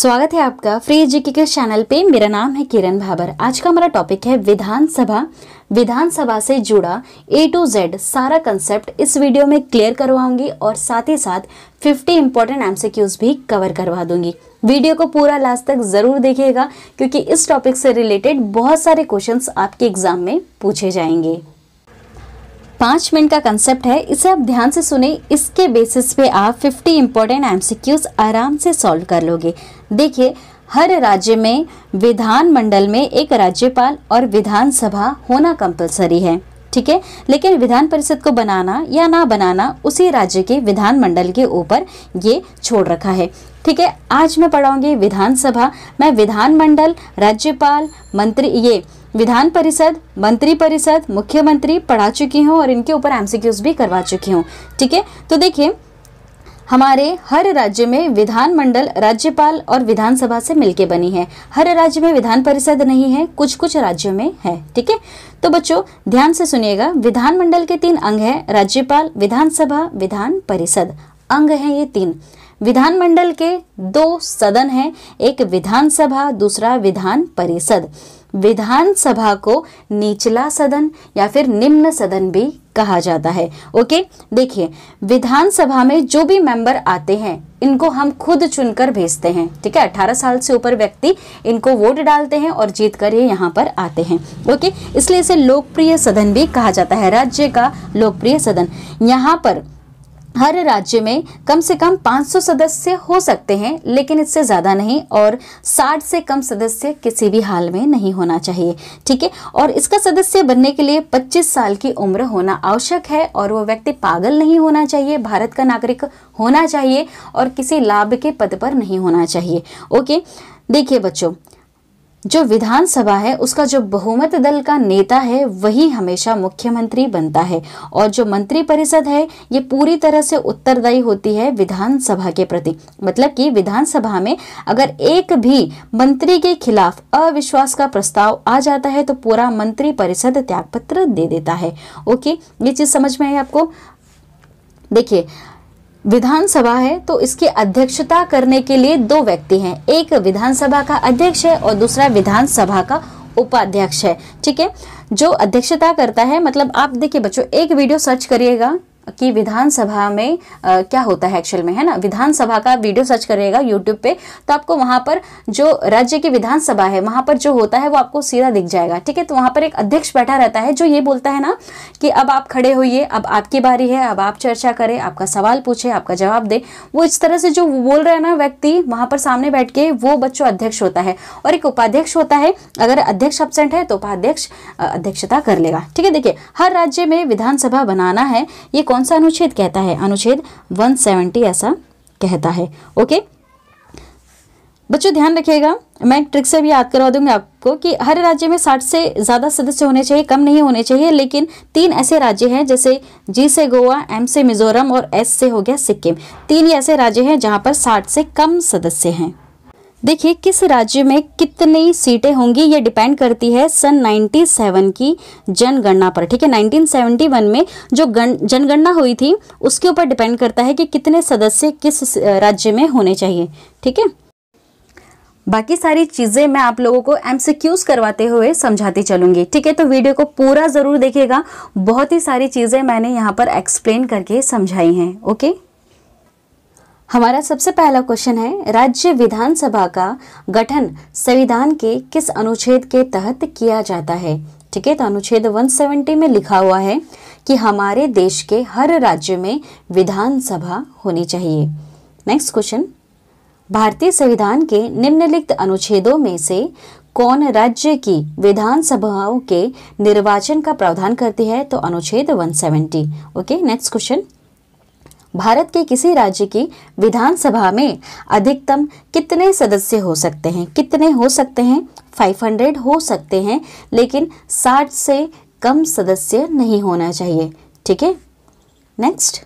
स्वागत है आपका फ्री के चैनल पे मेरा नाम है किरण भाबर आज का हमारा टॉपिक है विधानसभा विधानसभा से जुड़ा ए टू जेड सारा कंसेप्ट इस वीडियो में क्लियर करवाऊंगी और साथ ही साथ 50 इंपॉर्टेंट एमसीक्यूज भी कवर करवा दूंगी वीडियो को पूरा लास्ट तक ज़रूर देखिएगा क्योंकि इस टॉपिक से रिलेटेड बहुत सारे क्वेश्चन आपके एग्जाम में पूछे जाएंगे पाँच मिनट का कंसेप्ट है इसे आप ध्यान से सुने इसके बेसिस पे आप फिफ्टी इम्पोर्टेंट एमसीक्यूज आराम से सॉल्व कर लोगे देखिए हर राज्य में विधानमंडल में एक राज्यपाल और विधानसभा होना कंपलसरी है ठीक है लेकिन विधान परिषद को बनाना या ना बनाना उसी राज्य के विधानमंडल के ऊपर ये छोड़ रखा है ठीक है आज मैं पढ़ाऊंगी विधानसभा मैं विधानमंडल राज्यपाल मंत्री ये विधान परिषद मंत्री परिषद मुख्यमंत्री पढ़ा चुकी हूँ और इनके ऊपर एमसीक्यूज भी करवा चुकी हूँ ठीक है तो देखिए हमारे हर राज्य में विधानमंडल राज्यपाल और विधानसभा से मिलके बनी है हर राज्य में विधान परिषद नहीं है कुछ कुछ राज्यों में है ठीक है तो बच्चों ध्यान से सुनिएगा विधानमंडल के तीन अंग हैं राज्यपाल विधानसभा विधान परिषद अंग हैं ये तीन विधानमंडल के दो सदन हैं एक विधानसभा दूसरा विधान परिषद विधानसभा को निचला सदन या फिर निम्न सदन भी कहा जाता है ओके देखिए विधानसभा में जो भी मेंबर आते हैं इनको हम खुद चुनकर भेजते हैं ठीक है 18 साल से ऊपर व्यक्ति इनको वोट डालते हैं और जीत कर ये यहाँ पर आते हैं ओके इसलिए इसे लोकप्रिय सदन भी कहा जाता है राज्य का लोकप्रिय सदन यहाँ पर हर राज्य में कम से कम 500 सदस्य हो सकते हैं लेकिन इससे ज़्यादा नहीं और 60 से कम सदस्य किसी भी हाल में नहीं होना चाहिए ठीक है और इसका सदस्य बनने के लिए 25 साल की उम्र होना आवश्यक है और वो व्यक्ति पागल नहीं होना चाहिए भारत का नागरिक होना चाहिए और किसी लाभ के पद पर नहीं होना चाहिए ओके देखिए बच्चों जो विधानसभा है उसका जो बहुमत दल का नेता है वही हमेशा मुख्यमंत्री बनता है और जो मंत्री परिषद है ये पूरी तरह से उत्तरदायी होती है विधानसभा के प्रति मतलब कि विधानसभा में अगर एक भी मंत्री के खिलाफ अविश्वास का प्रस्ताव आ जाता है तो पूरा मंत्री परिषद त्यागपत्र दे देता है ओके ये चीज़ समझ में आई आपको देखिए विधानसभा है तो इसकी अध्यक्षता करने के लिए दो व्यक्ति हैं एक विधानसभा का अध्यक्ष है और दूसरा विधानसभा का उपाध्यक्ष है ठीक है जो अध्यक्षता करता है मतलब आप देखिए बच्चों एक वीडियो सर्च करिएगा कि विधानसभा में आ, क्या होता है एक्चुअल में है ना विधानसभा का वीडियो सर्च करेगा यूट्यूब पे तो आपको वहां पर जो राज्य की विधानसभा है वहां पर जो होता है वो आपको सीधा दिख जाएगा ठीक है तो वहां पर एक अध्यक्ष बैठा रहता है जो ये बोलता है ना कि अब आप खड़े होइए अब आपकी बारी है अब आप चर्चा करें आपका सवाल पूछे आपका जवाब दे वो इस तरह से जो बोल रहे ना व्यक्ति वहां पर सामने बैठ के वो बच्चों अध्यक्ष होता है और एक उपाध्यक्ष होता है अगर अध्यक्ष एबसेंट है तो उपाध्यक्ष अध्यक्षता कर लेगा ठीक है देखिए हर राज्य में विधानसभा बनाना है ये कौन कौन सा अनुच्छेद कहता है अनुच्छेद 170 ऐसा कहता है ओके बच्चों ध्यान रखिएगा मैं ट्रिक से भी याद करवा दूंगी आपको कि हर राज्य में साठ से ज़्यादा सदस्य होने चाहिए कम नहीं होने चाहिए लेकिन तीन ऐसे राज्य हैं जैसे जी से गोवा एम से मिजोरम और एस से हो गया सिक्किम तीन ऐसे राज्य हैं जहां पर साठ से कम सदस्य हैं देखिए किस राज्य में कितनी सीटें होंगी ये डिपेंड करती है सन 97 की जनगणना पर ठीक है 1971 में जो जनगणना हुई थी उसके ऊपर डिपेंड करता है कि कितने सदस्य किस राज्य में होने चाहिए ठीक है बाकी सारी चीज़ें मैं आप लोगों को एम करवाते हुए समझाती चलूंगी ठीक है तो वीडियो को पूरा ज़रूर देखिएगा बहुत ही सारी चीज़ें मैंने यहाँ पर एक्सप्लेन करके समझाई हैं ओके हमारा सबसे पहला क्वेश्चन है राज्य विधानसभा का गठन संविधान के किस अनुच्छेद के तहत किया जाता है ठीक है तो अनुच्छेद 170 में लिखा हुआ है कि हमारे देश के हर राज्य में विधानसभा होनी चाहिए नेक्स्ट क्वेश्चन भारतीय संविधान के निम्नलिखित अनुच्छेदों में से कौन राज्य की विधानसभाओं के निर्वाचन का प्रावधान करती है तो अनुच्छेद 170 ओके नेक्स्ट क्वेश्चन भारत के किसी राज्य की विधानसभा में अधिकतम कितने सदस्य हो सकते हैं कितने हो सकते हैं 500 हो सकते हैं लेकिन 60 से कम सदस्य नहीं होना चाहिए ठीक है नेक्स्ट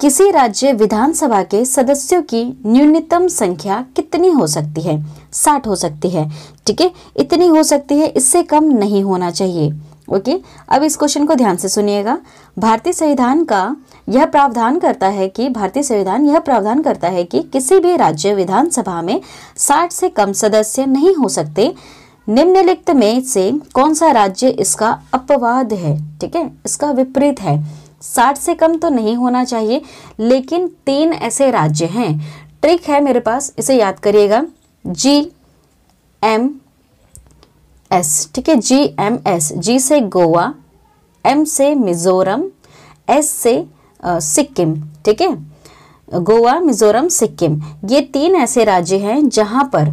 किसी राज्य विधानसभा के सदस्यों की न्यूनतम संख्या कितनी हो सकती है साठ हो सकती है ठीक है इतनी हो सकती है इससे कम नहीं होना चाहिए ओके अब इस क्वेश्चन को ध्यान से सुनिएगा भारतीय संविधान का यह प्रावधान करता है कि भारतीय संविधान यह प्रावधान करता है कि किसी भी राज्य विधानसभा में 60 से कम सदस्य नहीं हो सकते निम्नलिखित में से कौन सा राज्य इसका अपवाद है ठीक है इसका विपरीत है 60 से कम तो नहीं होना चाहिए लेकिन तीन ऐसे राज्य हैं ट्रिक है मेरे पास इसे याद करिएगा जी एम एस ठीक है जी एम एस जी से गोवा एम से मिजोरम एस से सिक्किम ठीक है गोवा मिजोरम सिक्किम ये तीन ऐसे राज्य हैं जहाँ पर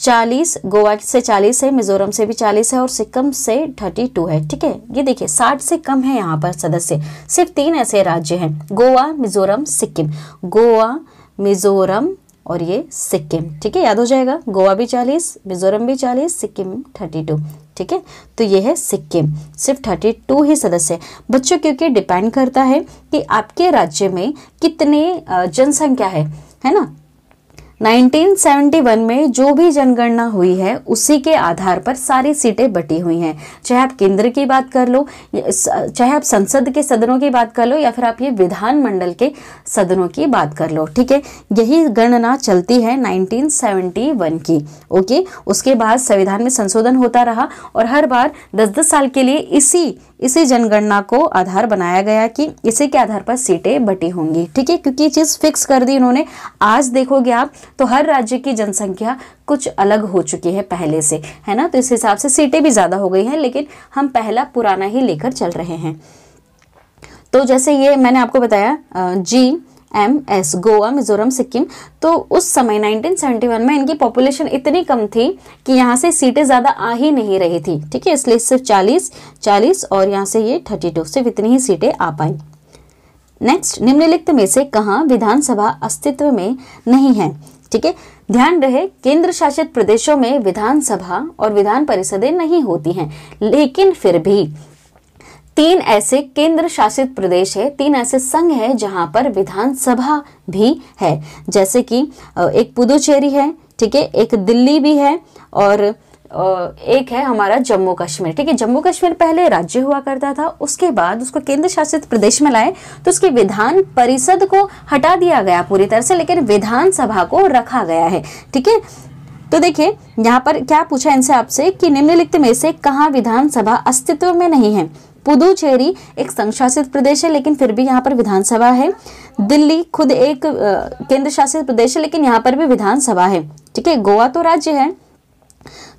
40 गोवा से 40 है मिजोरम से भी 40 है और सिक्किम से 32 है ठीक है ये देखिए 60 से कम है यहाँ पर सदस्य सिर्फ तीन ऐसे राज्य हैं गोवा मिजोरम सिक्किम गोवा मिजोरम और ये सिक्किम ठीक है याद हो जाएगा गोवा भी चालीस मिजोरम भी चालीस सिक्किम थर्टी टू ठीक है तो ये है सिक्किम सिर्फ थर्टी टू ही सदस्य बच्चों क्योंकि डिपेंड करता है कि आपके राज्य में कितने जनसंख्या है है ना 1971 में जो भी जनगणना हुई है उसी के आधार पर सारी सीटें बटी हुई हैं चाहे आप केंद्र की बात कर लो चाहे आप संसद के सदनों की बात कर लो या फिर आप ये विधानमंडल के सदनों की बात कर लो ठीक है यही गणना चलती है 1971 की ओके उसके बाद संविधान में संशोधन होता रहा और हर बार दस दस साल के लिए इसी इसी जनगणना को आधार बनाया गया कि इसी के आधार पर सीटें बटी होंगी ठीक है क्योंकि ये चीज़ फिक्स कर दी इन्होंने आज देखोगे आप तो हर राज्य की जनसंख्या कुछ अलग हो चुकी है पहले से है ना तो इस हिसाब से सीटें भी ज़्यादा हो गई हैं लेकिन हम पहला पुराना ही लेकर चल रहे हैं तो जैसे ये मैंने आपको बताया G M S Goa Mizoram Sikkim तो उस समय 1971 में इनकी पॉपुलेशन इतनी कम थी कि यहाँ से सीटें ज़्यादा आ ही नहीं रही थी ठीक है इसलिए सिर्फ 40 40 और यहाँ से ये 32 सिर्फ इतनी ही सीटें आ पाई नेक्स्ट निम्नलिखित में से कहाँ विधानसभा अस्तित्व में नहीं है ठीक है ध्यान रहे केंद्र शासित प्रदेशों में विधानसभा और विधान परिषदें नहीं होती हैं लेकिन फिर भी तीन ऐसे केंद्र शासित प्रदेश है तीन ऐसे संघ है जहां पर विधानसभा भी है जैसे कि एक पुदुचेरी है ठीक है एक दिल्ली भी है और एक है हमारा जम्मू कश्मीर ठीक है जम्मू कश्मीर पहले राज्य हुआ करता था उसके बाद उसको केंद्र शासित प्रदेश में लाए तो उसकी विधान परिषद को हटा दिया गया पूरी तरह से लेकिन विधानसभा को रखा गया है ठीक है तो देखिए यहाँ पर क्या पूछा इनसे आपसे कि निम्नलिखित में से कहाँ विधानसभा अस्तित्व में नहीं है पुदुचेरी एक संशासित प्रदेश है लेकिन फिर भी यहाँ पर विधानसभा है दिल्ली खुद एक केंद्र शासित प्रदेश है लेकिन यहाँ पर भी विधानसभा है ठीक है गोवा तो राज्य है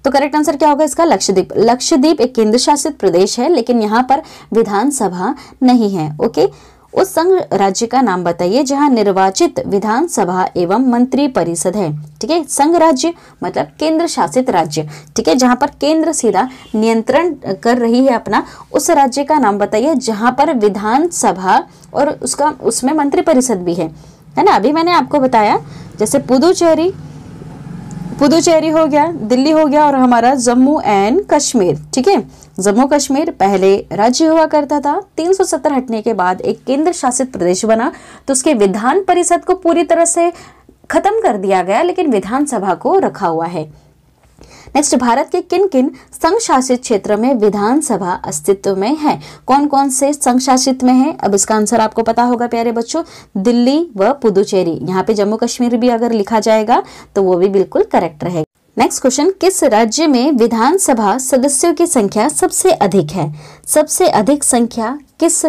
तो करेक्ट आंसर क्या होगा इसका लक्षद्वीप लक्षद्वीप एक केंद्र शासित प्रदेश है लेकिन यहाँ पर विधानसभा नहीं है ओके उस संघ राज्य का नाम बताइए जहाँ निर्वाचित विधानसभा एवं मंत्री परिषद है ठीक है संघ राज्य मतलब केंद्र शासित राज्य ठीक है जहाँ पर केंद्र सीधा नियंत्रण कर रही है अपना उस राज्य का नाम बताइए जहाँ पर विधानसभा और उसका उसमें मंत्री परिषद भी है है ना अभी मैंने आपको बताया जैसे पुदुचेरी पुदुचेरी हो गया दिल्ली हो गया और हमारा जम्मू एंड कश्मीर ठीक है जम्मू कश्मीर पहले राज्य हुआ करता था 370 हटने के बाद एक केंद्र शासित प्रदेश बना तो उसके विधान परिषद को पूरी तरह से खत्म कर दिया गया लेकिन विधानसभा को रखा हुआ है नेक्स्ट भारत के किन किन संघ शासित क्षेत्र में विधानसभा अस्तित्व में है कौन कौन से संघ शासित में है अब इसका आंसर आपको पता होगा प्यारे बच्चों दिल्ली व पुदुचेरी यहाँ पे जम्मू कश्मीर भी अगर लिखा जाएगा तो वो भी बिल्कुल करेक्ट रहेगा नेक्स्ट क्वेश्चन किस राज्य में विधानसभा सदस्यों की संख्या सबसे अधिक है सबसे अधिक संख्या किस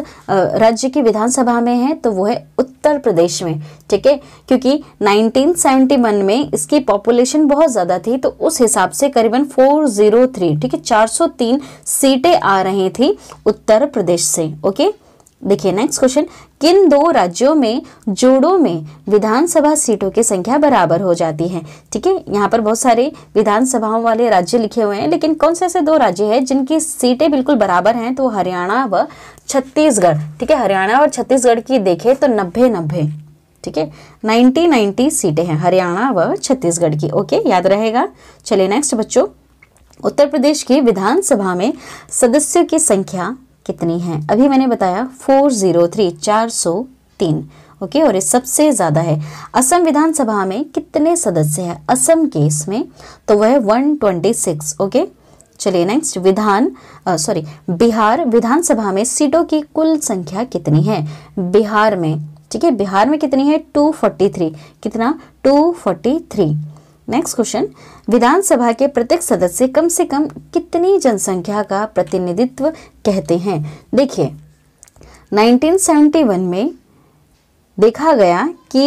राज्य की विधानसभा में है तो वो है उत्तर प्रदेश में ठीक है क्योंकि 1971 में इसकी पॉपुलेशन बहुत ज़्यादा थी तो उस हिसाब से करीबन 403 ठीक है 403 सीटें आ रही थी उत्तर प्रदेश से ओके देखिए नेक्स्ट क्वेश्चन किन दो राज्यों में जोड़ों में विधानसभा सीटों की संख्या बराबर हो जाती है ठीक है यहाँ पर बहुत सारे विधानसभाओं वाले राज्य लिखे हुए हैं लेकिन कौन से ऐसे दो राज्य हैं जिनकी सीटें बिल्कुल बराबर हैं तो हरियाणा व छत्तीसगढ़ ठीक है हरियाणा और छत्तीसगढ़ की देखें तो नब्बे नब्बे ठीक है नाइन्टी नाइन्टी सीटें हैं हरियाणा व छत्तीसगढ़ की ओके याद रहेगा चलिए नेक्स्ट बच्चों उत्तर प्रदेश की विधानसभा में सदस्यों की संख्या कितनी है अभी मैंने बताया फोर ज़ीरो थ्री चार सौ तीन ओके और ये सबसे ज़्यादा है असम विधानसभा में कितने सदस्य हैं असम केस में तो वह वन ट्वेंटी सिक्स ओके चलिए नेक्स्ट विधान सॉरी बिहार विधानसभा में सीटों की कुल संख्या कितनी है बिहार में ठीक है बिहार में कितनी है टू फोर्टी थ्री कितना two forty three next question विधानसभा के प्रत्येक सदस्य कम से कम कितनी जनसंख्या का प्रतिनिधित्व कहते हैं देखिए 1971 में देखा गया कि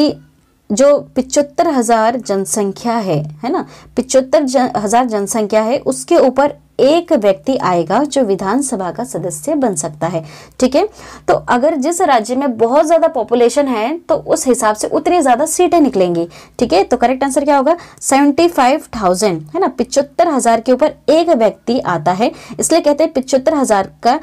जो पिचहत्तर हजार जनसंख्या है है ना पिचहत्तर जन, हजार जनसंख्या है उसके ऊपर एक व्यक्ति आएगा जो विधानसभा का सदस्य बन सकता है ठीक है तो अगर जिस राज्य में बहुत ज़्यादा पॉपुलेशन है तो उस हिसाब से उतनी ज़्यादा सीटें निकलेंगी ठीक है तो करेक्ट आंसर क्या होगा सेवेंटी फाइव थाउजेंड है ना पिचहत्तर हज़ार के ऊपर एक व्यक्ति आता है इसलिए कहते हैं पिचहत्तर हज़ार का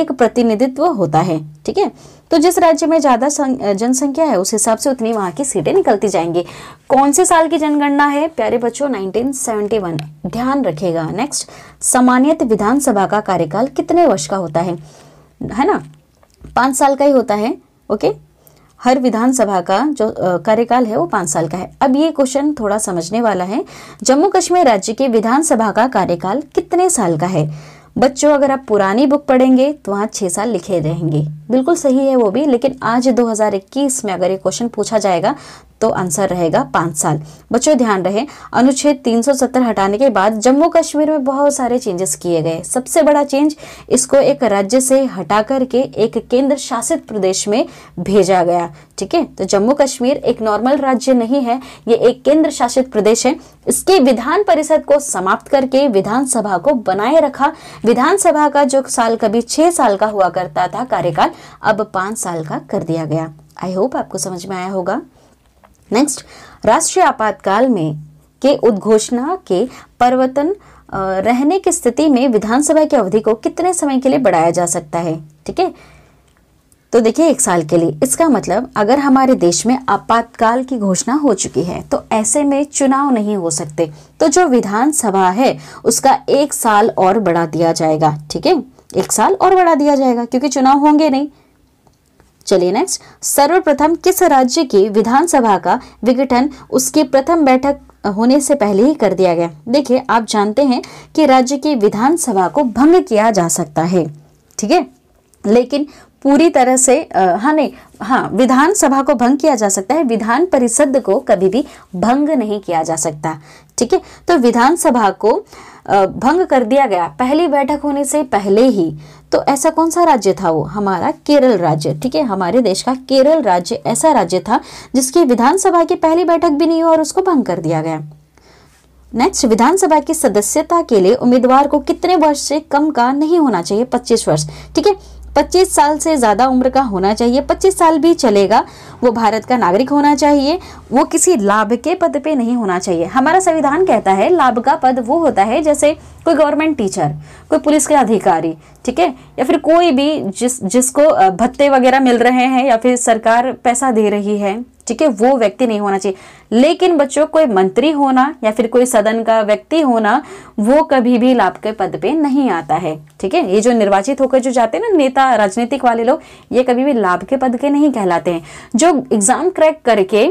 एक प्रतिनिधित्व होता है ठीक है तो जिस राज्य में ज़्यादा जनसंख्या है उस हिसाब से उतनी वहां की सीटें निकलती जाएंगी कौन से साल की जनगणना है प्यारे बच्चों 1971 ध्यान रखेगा नेक्स्ट सामान्यत विधानसभा का कार्यकाल कितने वर्ष का होता है है ना पांच साल का ही होता है ओके हर विधानसभा का जो कार्यकाल है वो पांच साल का है अब ये क्वेश्चन थोड़ा समझने वाला है जम्मू कश्मीर राज्य के विधानसभा का कार्यकाल कितने साल का है बच्चों अगर आप पुरानी बुक पढ़ेंगे तो वहाँ छः साल लिखे रहेंगे बिल्कुल सही है वो भी लेकिन आज 2021 में अगर ये क्वेश्चन पूछा जाएगा तो आंसर रहेगा पांच साल बच्चों ध्यान रहे अनुच्छेद 370 हटाने के बाद जम्मू कश्मीर में बहुत सारे चेंजेस किए गए सबसे बड़ा चेंज इसको एक राज्य से हटा करके एक केंद्र शासित प्रदेश में भेजा गया ठीक है तो जम्मू कश्मीर एक नॉर्मल राज्य नहीं है ये एक केंद्र शासित प्रदेश है इसके विधान परिषद को समाप्त करके विधानसभा को बनाए रखा विधानसभा का जो साल कभी छह साल का हुआ करता था कार्यकाल अब पांच साल का कर दिया गया आई होप आपको समझ में आया होगा नेक्स्ट राष्ट्रीय आपातकाल में के उद्घोषणा के परिवर्तन रहने की स्थिति में विधानसभा की अवधि को कितने समय के लिए बढ़ाया जा सकता है ठीक है तो देखिए एक साल के लिए इसका मतलब अगर हमारे देश में आपातकाल की घोषणा हो चुकी है तो ऐसे में चुनाव नहीं हो सकते तो जो विधानसभा है उसका एक साल और बढ़ा दिया जाएगा ठीक है एक साल और बढ़ा दिया जाएगा क्योंकि चुनाव होंगे नहीं चलिए नेक्स्ट सर्वप्रथम किस राज्य की विधानसभा का विघटन उसके प्रथम बैठक होने से पहले ही कर दिया गया देखिए आप जानते हैं कि राज्य की विधानसभा को भंग किया जा सकता है ठीक है लेकिन पूरी तरह से हाँ नहीं हाँ विधानसभा को भंग किया जा सकता है विधान परिषद को कभी भी भंग नहीं किया जा सकता ठीक है तो विधानसभा को भंग कर दिया गया पहली बैठक होने से पहले ही तो ऐसा कौन सा राज्य था वो हमारा केरल राज्य ठीक है हमारे देश का केरल राज्य ऐसा राज्य था जिसकी विधानसभा की पहली बैठक भी नहीं हुई और उसको भंग कर दिया गया नेक्स्ट विधानसभा की सदस्यता के लिए उम्मीदवार को कितने वर्ष से कम का नहीं होना चाहिए पच्चीस वर्ष ठीक है 25 साल से ज़्यादा उम्र का होना चाहिए 25 साल भी चलेगा वो भारत का नागरिक होना चाहिए वो किसी लाभ के पद पे नहीं होना चाहिए हमारा संविधान कहता है लाभ का पद वो होता है जैसे कोई गवर्नमेंट टीचर कोई पुलिस के अधिकारी ठीक है या फिर कोई भी जिस जिसको भत्ते वगैरह मिल रहे हैं या फिर सरकार पैसा दे रही है ठीक है वो व्यक्ति नहीं होना चाहिए लेकिन बच्चों कोई मंत्री होना या फिर कोई सदन का व्यक्ति होना वो कभी भी लाभ के पद पे नहीं आता है ठीक है ये जो निर्वाचित होकर जो जाते हैं ना नेता राजनीतिक वाले लोग ये कभी भी लाभ के पद के नहीं कहलाते हैं जो एग्जाम क्रैक करके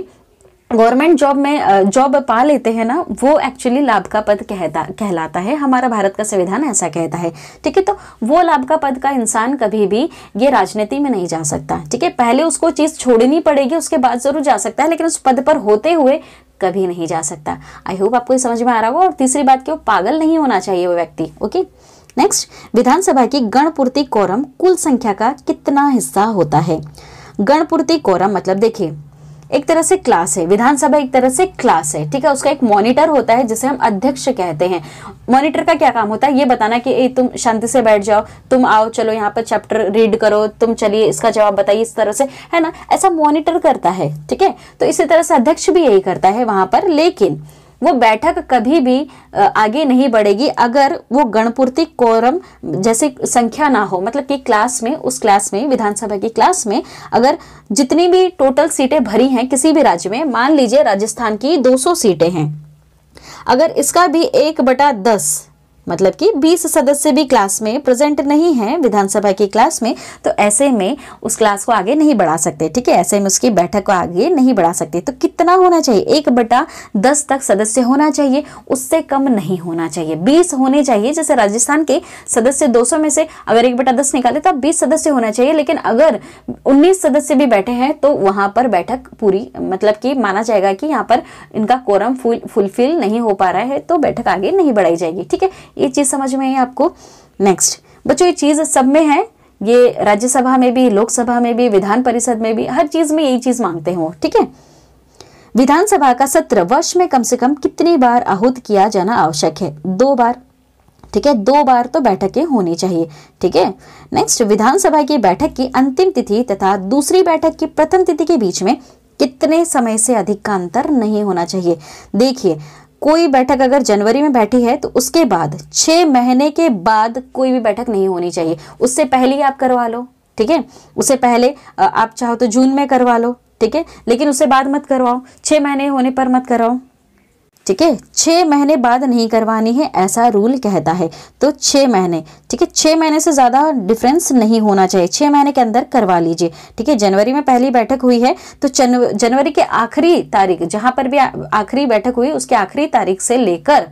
गवर्नमेंट जॉब में जॉब पा लेते हैं ना वो एक्चुअली लाभ का पद कहता कहलाता है हमारा भारत का संविधान ऐसा कहता है ठीक है तो वो लाभ का पद का इंसान कभी भी ये राजनीति में नहीं जा सकता ठीक है पहले उसको चीज़ छोड़नी पड़ेगी उसके बाद ज़रूर जा सकता है लेकिन उस पद पर होते हुए कभी नहीं जा सकता आई होप आपको समझ में आ रहा होगा और तीसरी बात कि वो पागल नहीं होना चाहिए वो व्यक्ति ओके नेक्स्ट विधानसभा की गणपूर्ति कोरम कुल संख्या का कितना हिस्सा होता है गणपूर्ति कोरम मतलब देखिए एक तरह से क्लास है विधानसभा एक तरह से क्लास है ठीक है उसका एक मॉनिटर होता है जिसे हम अध्यक्ष कहते हैं मॉनिटर का क्या काम होता है ये बताना कि ए, तुम शांति से बैठ जाओ तुम आओ चलो यहाँ पर चैप्टर रीड करो तुम चलिए इसका जवाब बताइए इस तरह से है ना ऐसा मॉनिटर करता है ठीक है तो इसी तरह से अध्यक्ष भी यही करता है वहां पर लेकिन वो बैठक कभी भी आगे नहीं बढ़ेगी अगर वो गणपूर्ति कोरम जैसे संख्या ना हो मतलब कि क्लास में उस क्लास में विधानसभा की क्लास में अगर जितनी भी टोटल सीटें भरी हैं किसी भी राज्य में मान लीजिए राजस्थान की 200 सीटें हैं अगर इसका भी एक बटा दस मतलब कि 20 सदस्य भी क्लास में प्रेजेंट नहीं है विधानसभा की क्लास में तो ऐसे में उस क्लास को आगे नहीं बढ़ा सकते ठीक है ऐसे में उसकी बैठक को आगे नहीं बढ़ा सकते तो कितना होना चाहिए एक बटा दस तक सदस्य होना चाहिए उससे कम नहीं होना चाहिए बीस होने चाहिए जैसे राजस्थान के सदस्य दो में से अगर एक बटा दस निकाले तो बीस सदस्य होना चाहिए लेकिन अगर उन्नीस सदस्य भी बैठे हैं तो वहां पर बैठक पूरी मतलब कि माना जाएगा कि यहाँ पर इनका कोरम फुलफिल नहीं हो पा रहा है तो बैठक आगे नहीं बढ़ाई जाएगी ठीक है ये चीज़ समझ में आई आपको नेक्स्ट बच्चों ये चीज़ सब में है ये राज्यसभा में भी लोकसभा में भी विधान परिषद में भी हर चीज़ में यही चीज़ मांगते हो ठीक है विधानसभा का सत्र वर्ष में कम से कम कितनी बार आहूत किया जाना आवश्यक है दो बार ठीक है दो बार तो बैठकें होनी चाहिए ठीक है नेक्स्ट विधानसभा की बैठक की अंतिम तिथि तथा दूसरी बैठक की प्रथम तिथि के बीच में कितने समय से अधिक का अंतर नहीं होना चाहिए देखिए कोई बैठक अगर जनवरी में बैठी है तो उसके बाद छह महीने के बाद कोई भी बैठक नहीं होनी चाहिए उससे पहले ही आप करवा लो ठीक है उससे पहले आप चाहो तो जून में करवा लो ठीक है लेकिन उससे बाद मत करवाओ छह महीने होने पर मत करवाओ ठीक है छः महीने बाद नहीं करवानी है ऐसा रूल कहता है तो छः महीने ठीक है छः महीने से ज़्यादा डिफरेंस नहीं होना चाहिए छः महीने के अंदर करवा लीजिए ठीक है जनवरी में पहली बैठक हुई है तो जनवरी के आखिरी तारीख जहाँ पर भी आखिरी बैठक हुई उसके आखिरी तारीख से लेकर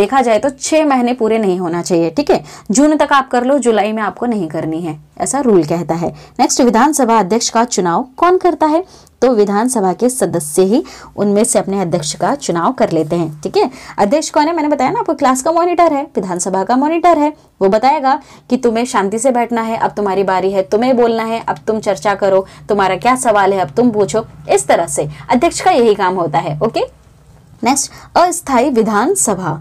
देखा जाए तो छः महीने पूरे नहीं होना चाहिए ठीक है जून तक आप कर लो जुलाई में आपको नहीं करनी है ऐसा रूल कहता है नेक्स्ट विधानसभा अध्यक्ष का चुनाव कौन करता है तो विधानसभा के सदस्य ही उनमें से अपने अध्यक्ष का चुनाव कर लेते हैं ठीक है अध्यक्ष कौन है मैंने बताया ना आपको क्लास का मॉनिटर है विधानसभा का मॉनिटर है वो बताएगा कि तुम्हें शांति से बैठना है अब तुम्हारी बारी है तुम्हें बोलना है अब तुम चर्चा करो तुम्हारा क्या सवाल है अब तुम पूछो इस तरह से अध्यक्ष का यही काम होता है ओके नेक्स्ट अस्थायी विधानसभा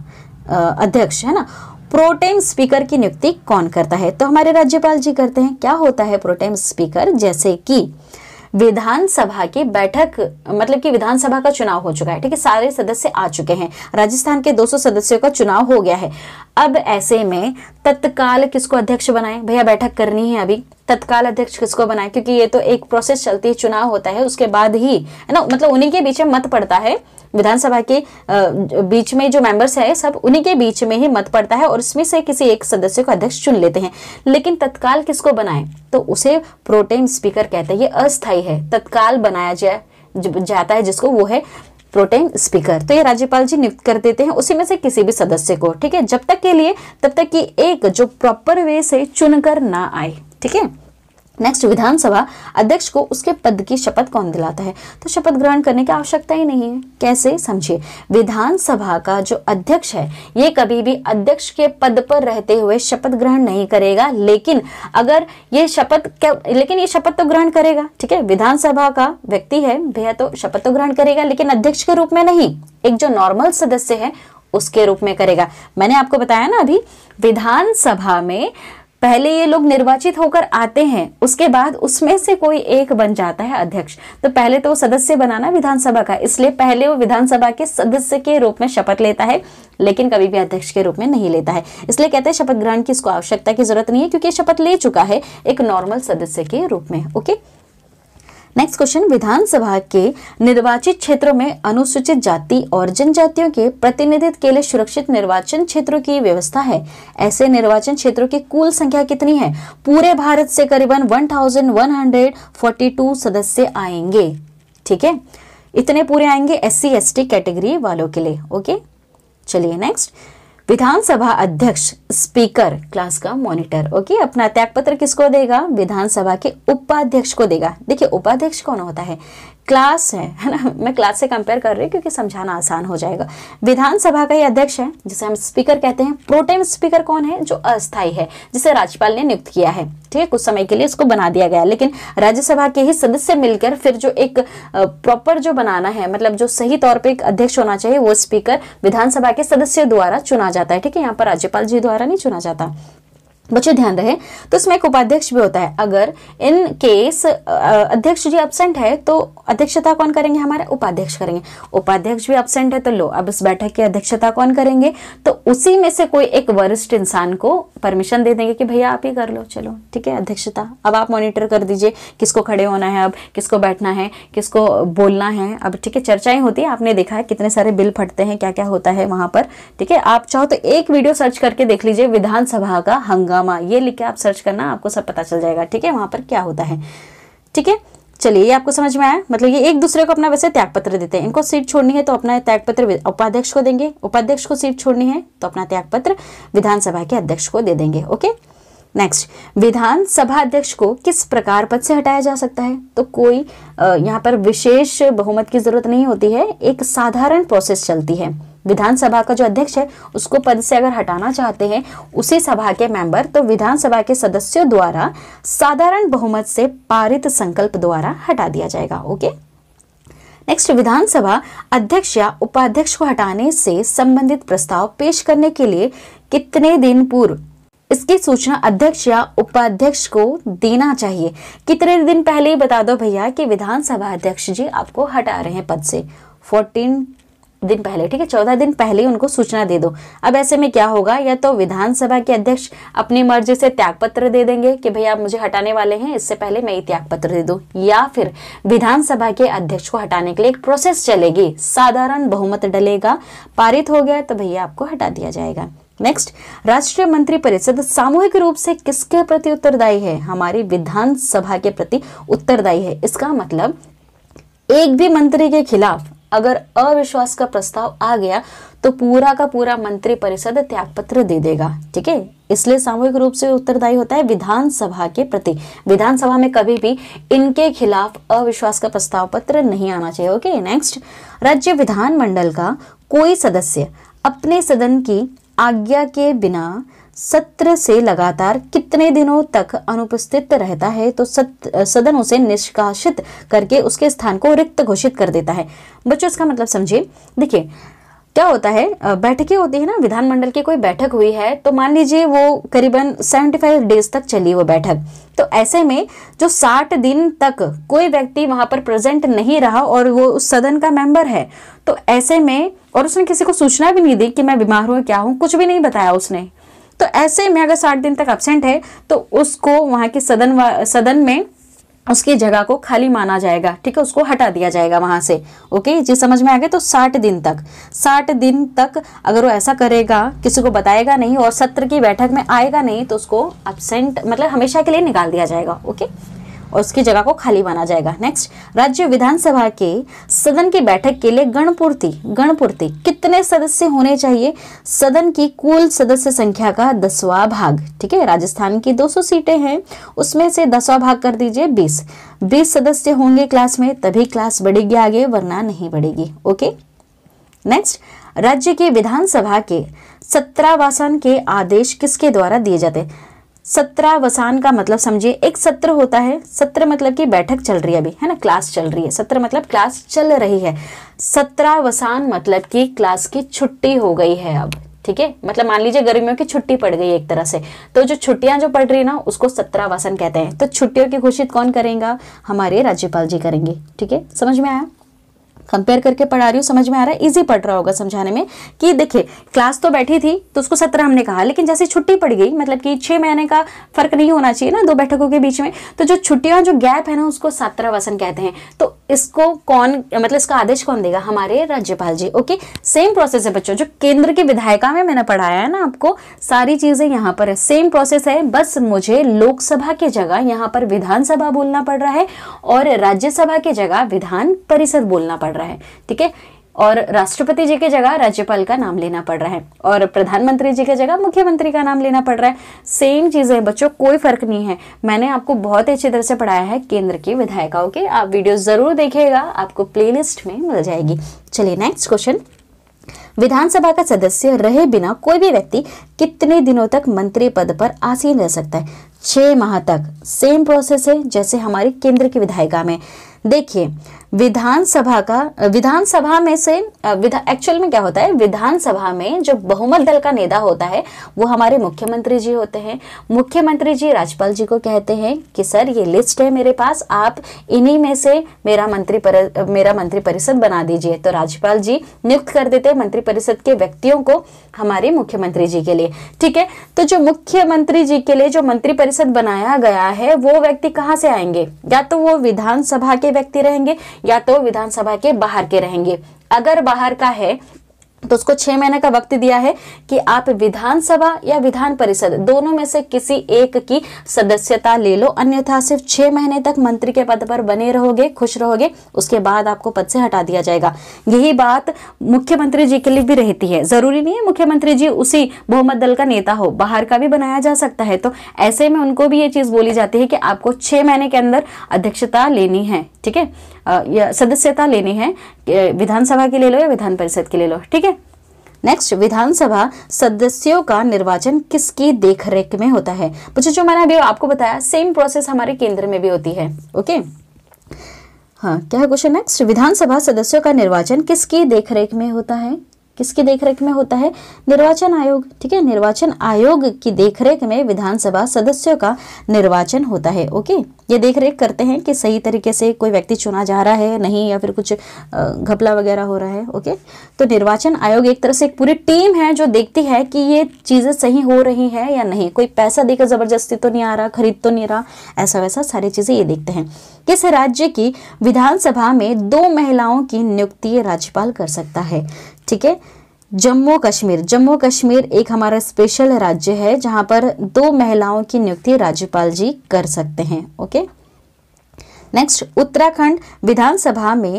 अध्यक्ष है ना प्रोटेम स्पीकर की नियुक्ति कौन करता है तो हमारे राज्यपाल जी करते हैं क्या होता है प्रोटेम स्पीकर जैसे कि विधानसभा की बैठक मतलब कि विधानसभा का चुनाव हो चुका है ठीक है सारे सदस्य आ चुके हैं राजस्थान के 200 सदस्यों का चुनाव हो गया है अब ऐसे में तत्काल किसको अध्यक्ष बनाए भैया बैठक करनी है अभी तत्काल अध्यक्ष किसको बनाए क्योंकि ये तो एक प्रोसेस चलती है चुनाव होता है उसके बाद ही है ना मतलब उन्हीं के बीच में मत पड़ता है विधानसभा के बीच में जो मेंबर्स है सब उन्हीं के बीच में ही मत पड़ता है और इसमें से किसी एक सदस्य को अध्यक्ष चुन लेते हैं लेकिन तत्काल किसको बनाए तो उसे प्रोटेम स्पीकर कहते हैं ये अस्थायी है तत्काल बनाया जाए जाता है जिसको वो है प्रोटेम स्पीकर तो ये राज्यपाल जी नियुक्त कर देते हैं उसी में से किसी भी सदस्य को ठीक है जब तक के लिए तब तक कि एक जो प्रॉपर वे से चुनकर ना आए ठीक है नेक्स्ट विधानसभा अध्यक्ष को उसके पद की शपथ कौन दिलाता है तो शपथ ग्रहण करने की आवश्यकता ही नहीं है कैसे समझिए विधानसभा का जो अध्यक्ष है ये कभी भी अध्यक्ष के पद पर रहते हुए शपथ ग्रहण नहीं करेगा लेकिन अगर ये शपथ लेकिन ये शपथ तो ग्रहण करेगा ठीक है विधानसभा का व्यक्ति है भैया तो शपथ तो ग्रहण करेगा लेकिन अध्यक्ष के रूप में नहीं एक जो नॉर्मल सदस्य है उसके रूप में करेगा मैंने आपको बताया ना अभी विधानसभा में पहले ये लोग निर्वाचित होकर आते हैं उसके बाद उसमें से कोई एक बन जाता है अध्यक्ष तो पहले तो वो सदस्य बनाना विधानसभा का इसलिए पहले वो विधानसभा के सदस्य के रूप में शपथ लेता है लेकिन कभी भी अध्यक्ष के रूप में नहीं लेता है इसलिए कहते हैं शपथ ग्रहण की इसको आवश्यकता की जरूरत नहीं है क्योंकि शपथ ले चुका है एक नॉर्मल सदस्य के रूप में ओके नेक्स्ट क्वेश्चन विधानसभा के निर्वाचित क्षेत्रों में अनुसूचित जाति और जनजातियों के प्रतिनिधित्व के लिए सुरक्षित निर्वाचन क्षेत्रों की व्यवस्था है ऐसे निर्वाचन क्षेत्रों की कुल संख्या कितनी है पूरे भारत से करीबन 1142 सदस्य आएंगे ठीक है इतने पूरे आएंगे एस सी कैटेगरी वालों के लिए ओके चलिए नेक्स्ट विधानसभा अध्यक्ष स्पीकर क्लास का मॉनिटर ओके अपना त्यागपत्र किसको देगा विधानसभा के उपाध्यक्ष को देगा देखिए उपाध्यक्ष कौन होता है क्लास है है ना मैं क्लास से कंपेयर कर रही हूँ क्योंकि समझाना आसान हो जाएगा विधानसभा का ये अध्यक्ष है जिसे हम स्पीकर कहते हैं प्रोटेम स्पीकर कौन है जो अस्थाई है जिसे राज्यपाल ने नियुक्त किया है ठीक है कुछ समय के लिए इसको बना दिया गया लेकिन राज्यसभा के ही सदस्य मिलकर फिर जो एक प्रॉपर जो बनाना है मतलब जो सही तौर पर एक अध्यक्ष होना चाहिए वो स्पीकर विधानसभा के सदस्य द्वारा चुना जाता है ठीक है यहाँ पर राज्यपाल जी द्वारा नहीं चुना जाता बच्चों ध्यान रहे तो इसमें एक उपाध्यक्ष भी होता है अगर इन केस अध्यक्ष जी अपसेंट है तो अध्यक्षता कौन करेंगे हमारे उपाध्यक्ष करेंगे उपाध्यक्ष भी अब्सेंट है तो लो अब इस बैठक की अध्यक्षता कौन करेंगे तो उसी में से कोई एक वरिष्ठ इंसान को परमिशन दे देंगे कि भैया आप ही कर लो चलो ठीक है अध्यक्षता अब आप मॉनिटर कर दीजिए किसको खड़े होना है अब किसको बैठना है किसको बोलना है अब ठीक है चर्चाएं होती है आपने देखा है कितने सारे बिल फटते हैं क्या क्या होता है वहां पर ठीक है आप चाहो तो एक वीडियो सर्च करके देख लीजिए विधानसभा का हंगामा हंगामा ये लिख के आप सर्च करना आपको सब पता चल जाएगा ठीक है वहाँ पर क्या होता है ठीक है चलिए ये आपको समझ में आया मतलब ये एक दूसरे को अपना वैसे त्यागपत्र देते हैं इनको सीट छोड़नी है तो अपना त्यागपत्र उपाध्यक्ष को देंगे उपाध्यक्ष को सीट छोड़नी है तो अपना त्यागपत्र विधानसभा के अध्यक्ष को दे देंगे ओके नेक्स्ट विधानसभा अध्यक्ष को किस प्रकार पद से हटाया जा सकता है तो कोई यहाँ पर विशेष बहुमत की जरूरत नहीं होती है एक साधारण प्रोसेस चलती है विधानसभा का जो अध्यक्ष है उसको पद से अगर हटाना चाहते हैं उसी सभा के मेंबर तो विधानसभा के सदस्यों द्वारा साधारण बहुमत से पारित संकल्प द्वारा हटा दिया जाएगा ओके नेक्स्ट विधानसभा अध्यक्ष या उपाध्यक्ष को हटाने से संबंधित प्रस्ताव पेश करने के लिए कितने दिन पूर्व इसकी सूचना अध्यक्ष या उपाध्यक्ष को देना चाहिए कितने दिन पहले ही बता दो भैया कि विधानसभा अध्यक्ष जी आपको हटा रहे हैं पद से फोर्टीन दिन पहले ठीक है चौदह दिन पहले ही उनको सूचना दे दो अब ऐसे में क्या होगा या तो विधानसभा के अध्यक्ष अपनी मर्जी से त्यागपत्र दे देंगे कि भैया आप मुझे हटाने वाले हैं इससे पहले मैं ये त्यागपत्र दे दूँ या फिर विधानसभा के अध्यक्ष को हटाने के लिए एक प्रोसेस चलेगी साधारण बहुमत डलेगा पारित हो गया तो भैया आपको हटा दिया जाएगा नेक्स्ट राष्ट्रीय मंत्री परिषद सामूहिक रूप से किसके प्रति उत्तरदायी है हमारी विधानसभा के प्रति उत्तरदायी है इसका मतलब एक भी मंत्री के खिलाफ अगर अविश्वास का प्रस्ताव आ गया तो पूरा का पूरा मंत्री परिषद त्याग पत्र दे देगा ठीक है इसलिए सामूहिक रूप से उत्तरदायी होता है विधानसभा के प्रति विधानसभा में कभी भी इनके खिलाफ अविश्वास का प्रस्ताव पत्र नहीं आना चाहिए ओके नेक्स्ट राज्य विधानमंडल का कोई सदस्य अपने सदन की आज्ञा के बिना सत्र से लगातार कितने दिनों तक अनुपस्थित रहता है तो सत, सदन उसे निष्कासित करके उसके स्थान को रिक्त घोषित कर देता है बच्चों इसका मतलब समझिए देखिए क्या होता है बैठकें होती है ना विधानमंडल की कोई बैठक हुई है तो मान लीजिए वो करीबन 75 डेज तक चली वो बैठक तो ऐसे में जो 60 दिन तक कोई व्यक्ति वहां पर प्रेजेंट नहीं रहा और वो उस सदन का मेंबर है तो ऐसे में और उसने किसी को सूचना भी नहीं दी कि मैं बीमार हूँ क्या हूँ कुछ भी नहीं बताया उसने तो ऐसे में अगर साठ दिन तक एबसेंट है तो उसको वहां के सदन सदन में उसकी जगह को खाली माना जाएगा ठीक है उसको हटा दिया जाएगा वहां से ओके जी समझ में आ गया तो साठ दिन तक साठ दिन तक अगर वो ऐसा करेगा किसी को बताएगा नहीं और सत्र की बैठक में आएगा नहीं तो उसको एबसेंट मतलब हमेशा के लिए निकाल दिया जाएगा ओके और उसकी जगह को खाली माना जाएगा नेक्स्ट राज्य विधानसभा के सदन की बैठक के लिए गणपूर्ति गणपूर्ति कितने सदस्य होने चाहिए सदन की कुल सदस्य संख्या का दसवा भाग ठीक है राजस्थान की 200 सीटें हैं उसमें से दसवा भाग कर दीजिए बीस बीस सदस्य होंगे क्लास में तभी क्लास बढ़ेगी आगे वरना नहीं बढ़ेगी ओके नेक्स्ट राज्य के विधानसभा के सत्रावासन के आदेश किसके द्वारा दिए जाते हैं सत्रह वसान का मतलब समझिए एक सत्र होता है सत्र मतलब कि बैठक चल रही है अभी है ना क्लास चल रही है सत्र मतलब क्लास चल रही है सत्रह वसान मतलब कि क्लास की छुट्टी हो गई है अब ठीक है मतलब मान लीजिए गर्मियों की छुट्टी पड़ गई एक तरह से तो जो छुट्टियां जो पड़ रही ना उसको सत्रह कहते हैं तो छुट्टियों की घोषित कौन करेगा हमारे राज्यपाल जी करेंगे ठीक है समझ में आया कंपेयर करके पढ़ा रही हूँ समझ में आ रहा है इजी पढ़ रहा होगा समझाने में कि देखिए क्लास तो बैठी थी तो उसको सत्रह हमने कहा लेकिन जैसे छुट्टी पड़ गई मतलब कि छः महीने का फर्क नहीं होना चाहिए ना दो बैठकों के बीच में तो जो छुट्टियाँ जो गैप है ना उसको सत्रह वसन कहते हैं तो इसको कौन मतलब इसका आदेश कौन देगा हमारे राज्यपाल जी ओके सेम प्रोसेस है बच्चों जो केंद्र की विधायिका में मैंने पढ़ाया है ना आपको सारी चीज़ें यहाँ पर है सेम प्रोसेस है बस मुझे लोकसभा की जगह यहाँ पर विधानसभा बोलना पड़ रहा है और राज्यसभा की जगह विधान परिषद बोलना पड़ रहा है रहा है ठीक है और राष्ट्रपति जी के जगह राज्यपाल का नाम लेना पड़ रहा है और प्रधानमंत्री जी के जगह मुख्यमंत्री का नाम लेना पड़ रहा है सेम चीज़ है बच्चों कोई फर्क नहीं है मैंने आपको बहुत अच्छी तरह से पढ़ाया है केंद्र की विधायिकाओं के आप वीडियो ज़रूर देखिएगा आपको प्लेलिस्ट में मिल जाएगी चलिए नेक्स्ट क्वेश्चन विधानसभा का सदस्य रहे बिना कोई भी व्यक्ति कितने दिनों तक मंत्री पद पर आसीन रह सकता है छह माह तक सेम प्रोसेस है जैसे हमारी केंद्र की विधायिका में देखिए विधानसभा का विधानसभा में से विधा एक्चुअल में क्या होता है विधानसभा में जो बहुमत दल का नेता होता है वो हमारे मुख्यमंत्री जी होते हैं मुख्यमंत्री जी राज्यपाल जी को कहते हैं कि सर ये लिस्ट है मेरे पास आप इन्हीं में से मेरा मंत्री पर, मेरा मंत्री परिषद बना दीजिए तो राज्यपाल जी नियुक्त कर देते हैं मंत्री परिषद के व्यक्तियों को हमारे मुख्यमंत्री जी के लिए ठीक है तो जो मुख्यमंत्री जी के लिए जो मंत्री परिषद बनाया गया है वो व्यक्ति कहाँ से आएंगे या तो वो विधानसभा के व्यक्ति रहेंगे या तो विधानसभा के बाहर के रहेंगे अगर बाहर का है तो उसको छह महीने का वक्त दिया है कि आप विधानसभा या विधान परिषद दोनों में से किसी एक की सदस्यता ले लो अन्यथा सिर्फ छह महीने तक मंत्री के पद पर बने रहोगे खुश रहोगे उसके बाद आपको पद से हटा दिया जाएगा यही बात मुख्यमंत्री जी के लिए भी रहती है जरूरी नहीं है मुख्यमंत्री जी उसी बहुमत दल का नेता हो बाहर का भी बनाया जा सकता है तो ऐसे में उनको भी ये चीज बोली जाती है कि आपको छह महीने के अंदर अध्यक्षता लेनी है ठीक है सदस्यता लेनी है विधानसभा के ले लो या विधान परिषद के ले लो ठीक है नेक्स्ट विधानसभा सदस्यों का निर्वाचन किसकी देखरेख में होता है पूछे जो मैंने अभी आपको बताया सेम प्रोसेस हमारे केंद्र में भी होती है ओके हाँ क्या है क्वेश्चन नेक्स्ट विधानसभा सदस्यों का निर्वाचन किसकी देखरेख में होता है किसकी देखरेख में होता है निर्वाचन आयोग ठीक है निर्वाचन आयोग की देखरेख में विधानसभा सदस्यों का निर्वाचन होता है ओके ये देखरेख करते हैं कि सही तरीके से कोई व्यक्ति चुना जा रहा है नहीं या फिर कुछ घपला वगैरह हो रहा है ओके तो निर्वाचन आयोग एक तरह से एक पूरी टीम है जो देखती है कि ये चीज़ें सही हो रही है या नहीं कोई पैसा देकर ज़बरदस्ती तो नहीं आ रहा खरीद तो नहीं रहा ऐसा वैसा सारी चीज़ें ये देखते हैं किस राज्य की विधानसभा में दो महिलाओं की नियुक्ति राज्यपाल कर सकता है ठीक है जम्मू कश्मीर जम्मू कश्मीर एक हमारा स्पेशल राज्य है जहां पर दो महिलाओं की नियुक्ति राज्यपाल जी कर सकते हैं ओके नेक्स्ट उत्तराखंड विधानसभा में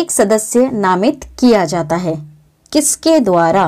एक सदस्य नामित किया जाता है किसके द्वारा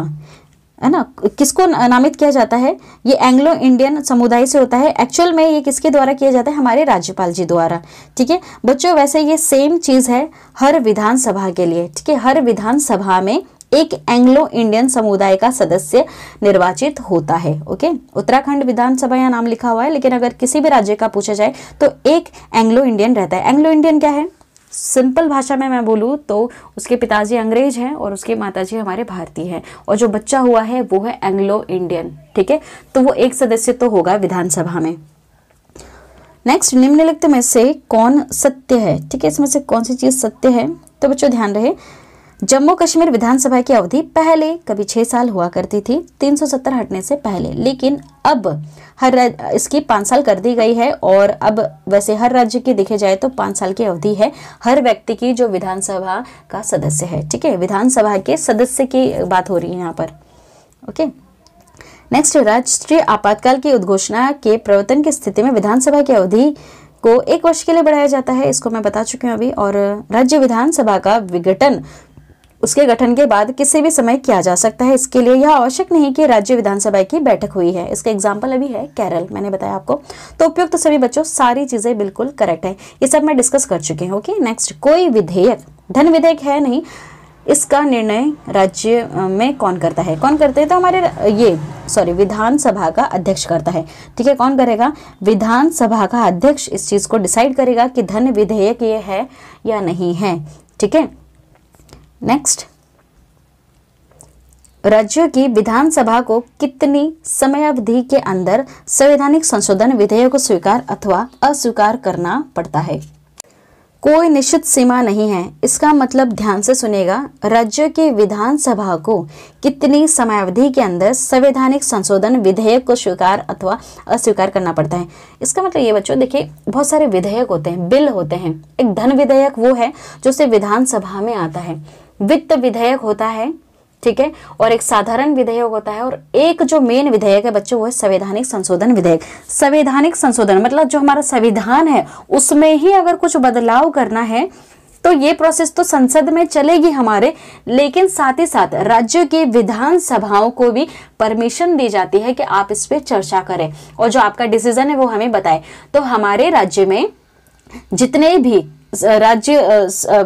है ना किसको नामित किया जाता है ये एंग्लो इंडियन समुदाय से होता है एक्चुअल में ये किसके द्वारा किया जाता है हमारे राज्यपाल जी द्वारा ठीक है बच्चों वैसे ये सेम चीज़ है हर विधानसभा के लिए ठीक है हर विधानसभा में एक एंग्लो इंडियन समुदाय का सदस्य निर्वाचित होता है ओके उत्तराखंड विधानसभा या नाम लिखा हुआ है लेकिन अगर किसी भी राज्य का पूछा जाए तो एक एंग्लो इंडियन रहता है एंग्लो इंडियन क्या है सिंपल भाषा में मैं बोलूँ तो उसके पिताजी अंग्रेज हैं और उसके माताजी हमारे भारतीय हैं और जो बच्चा हुआ है वो है एंग्लो इंडियन ठीक है तो वो एक सदस्य तो होगा विधानसभा में नेक्स्ट निम्नलिखित में से कौन सत्य है ठीक है इसमें से कौन सी चीज़ सत्य है तो बच्चों ध्यान रहे जम्मू कश्मीर विधानसभा की अवधि पहले कभी छह साल हुआ करती थी 370 हटने से पहले लेकिन अब हर इसकी पांच साल कर दी गई है और अब वैसे हर राज्य की देखे जाए तो पांच साल की अवधि है हर व्यक्ति की जो विधानसभा का सदस्य है ठीक है विधानसभा के सदस्य की बात हो रही है यहाँ पर ओके नेक्स्ट राष्ट्रीय आपातकाल की उद्घोषणा के प्रवर्तन की स्थिति में विधानसभा की अवधि को एक वर्ष के लिए बढ़ाया जाता है इसको मैं बता चुकी हूँ अभी और राज्य विधानसभा का विघटन उसके गठन के बाद किसी भी समय किया जा सकता है इसके लिए यह आवश्यक नहीं कि राज्य विधानसभा की बैठक हुई है इसका एग्जाम्पल अभी है केरल मैंने बताया आपको तो उपयुक्त तो सभी बच्चों सारी चीज़ें बिल्कुल करेक्ट है ये सब मैं डिस्कस कर चुके हूँ ओके नेक्स्ट कोई विधेयक धन विधेयक है नहीं इसका निर्णय राज्य में कौन करता है कौन करते हैं तो हमारे ये सॉरी विधानसभा का अध्यक्ष करता है ठीक है कौन करेगा विधानसभा का अध्यक्ष इस चीज़ को डिसाइड करेगा कि धन विधेयक ये है या नहीं है ठीक है नेक्स्ट राज्य की विधानसभा को कितनी समयावधि के अंदर संवैधानिक संशोधन विधेयक को स्वीकार अथवा अस्वीकार करना पड़ता है कोई निश्चित सीमा नहीं है इसका मतलब ध्यान से सुनेगा राज्य के विधानसभा को कितनी समयावधि के अंदर संवैधानिक संशोधन विधेयक को स्वीकार अथवा अस्वीकार करना पड़ता है इसका मतलब ये बच्चों देखिए बहुत सारे विधेयक होते हैं बिल होते हैं एक धन विधेयक वो है जो सिर्फ विधानसभा में आता है वित्त विधेयक होता है ठीक है और एक साधारण विधेयक होता है और एक जो मेन विधेयक है बच्चों वो है संवैधानिक संशोधन विधेयक संवैधानिक संशोधन मतलब जो हमारा संविधान है उसमें ही अगर कुछ बदलाव करना है तो ये प्रोसेस तो संसद में चलेगी हमारे लेकिन साथ ही साथ राज्य की विधानसभाओं को भी परमिशन दी जाती है कि आप इस पर चर्चा करें और जो आपका डिसीजन है वो हमें बताएं तो हमारे राज्य में जितने भी राज्य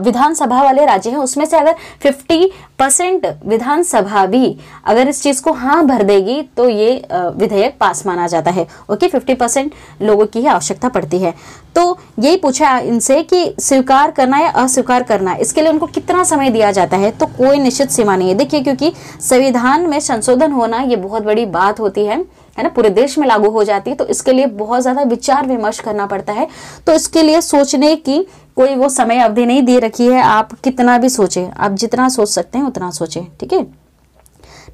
विधानसभा वाले राज्य हैं उसमें से अगर 50 परसेंट विधानसभा भी अगर इस चीज़ को हाँ भर देगी तो ये विधेयक पास माना जाता है ओके 50 परसेंट लोगों की ही आवश्यकता पड़ती है तो यही पूछा इनसे कि स्वीकार करना या अस्वीकार करना इसके लिए उनको कितना समय दिया जाता है तो कोई निश्चित सीमा नहीं है देखिए क्योंकि संविधान में संशोधन होना ये बहुत बड़ी बात होती है है ना पूरे देश में लागू हो जाती है तो इसके लिए बहुत ज़्यादा विचार विमर्श करना पड़ता है तो इसके लिए सोचने की कोई वो समय अवधि नहीं दे रखी है आप कितना भी सोचे आप जितना सोच सकते हैं उतना सोचे ठीक है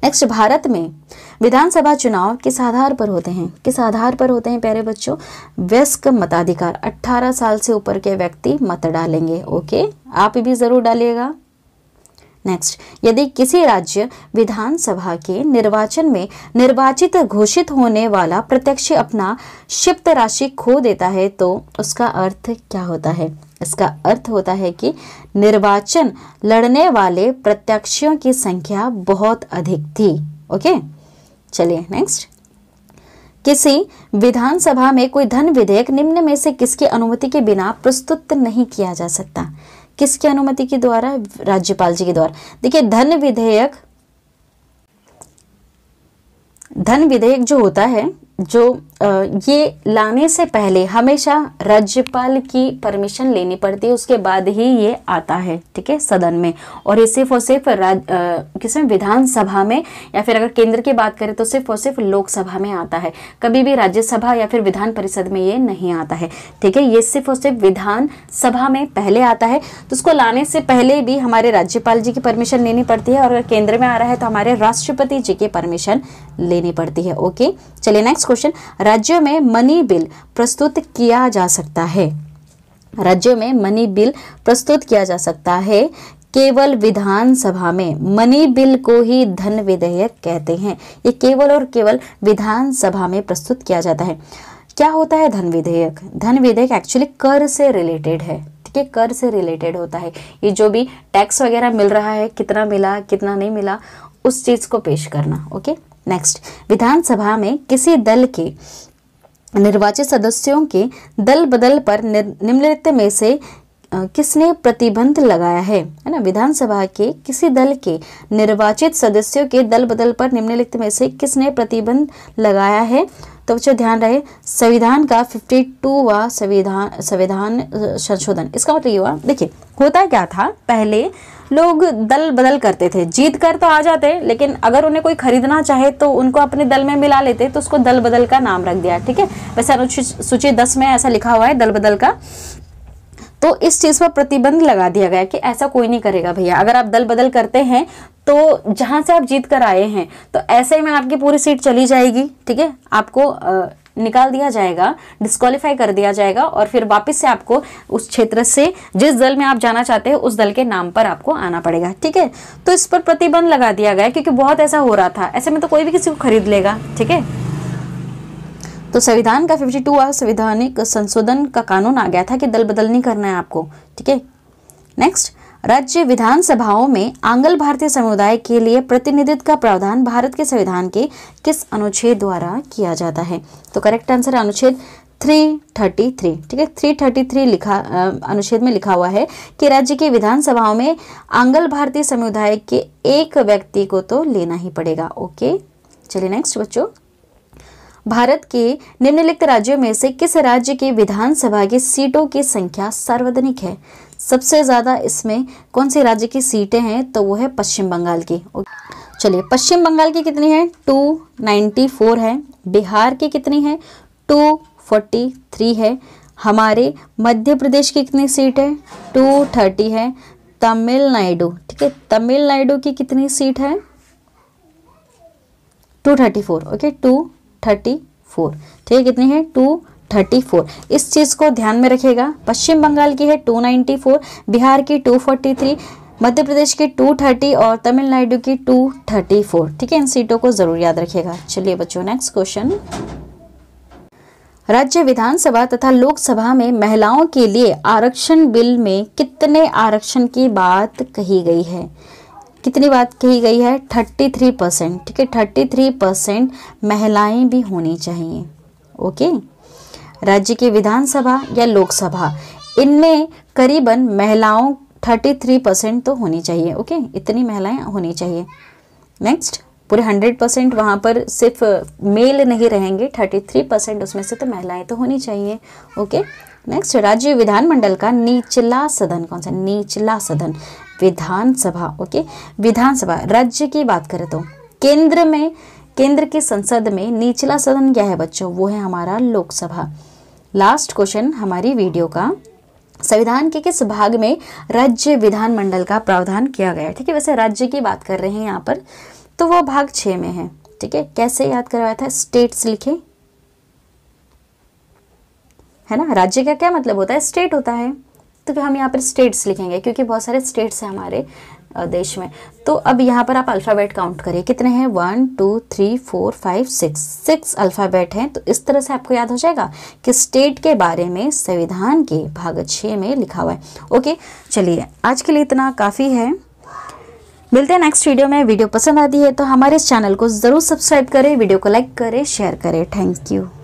नेक्स्ट भारत में विधानसभा चुनाव किस आधार पर होते हैं किस आधार पर होते हैं प्यारे बच्चों व्यस्क मताधिकार 18 साल से ऊपर के व्यक्ति मत डालेंगे ओके आप भी ज़रूर डालिएगा नेक्स्ट यदि किसी राज्य विधानसभा के निर्वाचन में निर्वाचित घोषित होने वाला प्रत्यक्ष अपना क्षिप्त राशि खो देता है तो उसका अर्थ क्या होता है इसका अर्थ होता है कि निर्वाचन लड़ने वाले प्रत्याशियों की संख्या बहुत अधिक थी ओके चलिए नेक्स्ट किसी विधानसभा में कोई धन विधेयक निम्न में से किसकी अनुमति के बिना प्रस्तुत नहीं किया जा सकता किसकी अनुमति के द्वारा राज्यपाल जी के द्वारा देखिए धन विधेयक धन विधेयक जो होता है जो ये लाने से पहले हमेशा राज्यपाल की परमिशन लेनी पड़ती है उसके बाद ही ये आता है ठीक है सदन में और ये सिर्फ और सिर्फ किसमें विधानसभा में या फिर अगर केंद्र की बात करें तो सिर्फ और सिर्फ लोकसभा में आता है कभी भी राज्यसभा या फिर विधान परिषद में ये नहीं आता है ठीक है ये सिर्फ और सिर्फ विधानसभा में पहले आता है तो उसको लाने से पहले भी हमारे राज्यपाल जी की परमिशन लेनी पड़ती है और अगर केंद्र में आ रहा है तो हमारे राष्ट्रपति जी की परमिशन लेनी पड़ती है ओके चलिए नेक्स्ट क्वेश्चन राज्यों में मनी बिल प्रस्तुत किया जा सकता है राज्यों में मनी बिल प्रस्तुत किया जा सकता है केवल विधानसभा में मनी बिल को ही धन विधेयक कहते हैं ये केवल और केवल विधानसभा में प्रस्तुत किया जाता है क्या होता है धन विधेयक धन विधेयक एक्चुअली कर से रिलेटेड है ठीक है कर से रिलेटेड होता है ये जो भी टैक्स वगैरह मिल रहा है कितना मिला कितना नहीं मिला उस चीज़ को पेश करना ओके नेक्स्ट विधानसभा में किसी दल के निर्वाचित सदस्यों के दल बदल पर निम्नलिखित में से किसने प्रतिबंध लगाया है है ना विधानसभा के किसी दल के निर्वाचित सदस्यों के दल बदल पर निम्नलिखित में से किसने प्रतिबंध लगाया है तो बच्चों ध्यान रहे संविधान का 52 वा संविधान संविधान संशोधन इसका मतलब ये हुआ देखिए होता क्या था पहले लोग दल बदल करते थे जीत कर तो आ जाते लेकिन अगर उन्हें कोई खरीदना चाहे तो उनको अपने दल में मिला लेते तो उसको दल बदल का नाम रख दिया ठीक है वैसे सूची दस में ऐसा लिखा हुआ है दल बदल का तो इस चीज़ पर प्रतिबंध लगा दिया गया कि ऐसा कोई नहीं करेगा भैया अगर आप दल बदल करते हैं तो जहां से आप जीत कर आए हैं तो ऐसे में आपकी पूरी सीट चली जाएगी ठीक है आपको निकाल दिया जाएगा डिस्कालीफाई कर दिया जाएगा और फिर वापस से आपको उस क्षेत्र से जिस दल में आप जाना चाहते हैं उस दल के नाम पर आपको आना पड़ेगा ठीक है तो इस पर प्रतिबंध लगा दिया गया क्योंकि बहुत ऐसा हो रहा था ऐसे में तो कोई भी किसी को खरीद लेगा ठीक है तो संविधान का फिफ्टी टू संवैधानिक संशोधन का कानून आ गया था कि दल बदल नहीं करना है आपको ठीक है नेक्स्ट राज्य विधानसभाओं में आंगल भारतीय समुदाय के लिए प्रतिनिधित्व का प्रावधान भारत के संविधान के किस अनुच्छेद द्वारा किया जाता है तो करेक्ट आंसर अनुच्छेद 333 ठीक है 333 लिखा अनुच्छेद में लिखा हुआ है कि राज्य की विधानसभाओं में आंगल भारतीय समुदाय के एक व्यक्ति को तो लेना ही पड़ेगा ओके चलिए नेक्स्ट बच्चों भारत के निम्नलिखित राज्यों में से किस राज्य की विधानसभा की सीटों की संख्या सार्वजनिक है सबसे ज़्यादा इसमें कौन से राज्य की सीटें हैं तो वो है पश्चिम बंगाल की चलिए पश्चिम बंगाल की कितनी है टू नाइन्टी फोर है बिहार की कितनी है टू फोर्टी थ्री है हमारे मध्य प्रदेश की कितनी सीट है टू थर्टी है तमिलनाडु ठीक है तमिलनाडु की कितनी सीट है two thirty four okay two thirty four ठीक कितनी है टू थर्टी फोर इस चीज़ को ध्यान में रखिएगा पश्चिम बंगाल की है टू नाइन्टी फोर बिहार की two forty three Madhya Pradesh की टू थर्टी और तमिलनाडु की टू थर्टी फोर ठीक है इन सीटों को ज़रूर याद रखिएगा चलिए बच्चों नेक्स्ट क्वेश्चन राज्य विधानसभा तथा लोकसभा में महिलाओं के लिए आरक्षण बिल में कितने आरक्षण की बात कही गई है कितनी बात कही गई है थर्टी थ्री परसेंट ठीक है थर्टी थ्री परसेंट महिलाएँ भी होनी चाहिए ओके राज्य की विधानसभा या लोकसभा इनमें करीबन महिलाओं थर्टी थ्री परसेंट तो होनी चाहिए ओके इतनी महिलाएं होनी चाहिए नेक्स्ट पूरे हंड्रेड परसेंट वहाँ पर सिर्फ मेल नहीं रहेंगे थर्टी थ्री परसेंट उसमें से तो महिलाएं तो होनी चाहिए ओके नेक्स्ट राज्य विधानमंडल का निचला सदन कौन सा निचला सदन विधानसभा ओके विधानसभा राज्य की बात करें तो केंद्र में केंद्र के संसद में निचला सदन क्या है बच्चों वो है हमारा लोकसभा लास्ट क्वेश्चन हमारी वीडियो का संविधान के किस भाग में राज्य विधानमंडल का प्रावधान किया गया है ठीक है वैसे राज्य की बात कर रहे हैं यहाँ पर तो वो भाग छः में है ठीक है कैसे याद करवाया था स्टेट्स लिखे है ना राज्य का क्या मतलब होता है स्टेट होता है तो फिर हम यहाँ पर स्टेट्स लिखेंगे क्योंकि बहुत सारे स्टेट्स हैं हमारे देश में तो अब यहाँ पर आप अल्फ़ाबेट काउंट करिए कितने हैं one two three four five six six alphabet हैं तो इस तरह से आपको याद हो जाएगा कि स्टेट के बारे में संविधान के भाग छः में लिखा हुआ है ओके चलिए आज के लिए इतना काफ़ी है मिलते हैं नेक्स्ट वीडियो में वीडियो पसंद आती है तो हमारे इस चैनल को ज़रूर सब्सक्राइब करें वीडियो को लाइक करें शेयर करें थैंक यू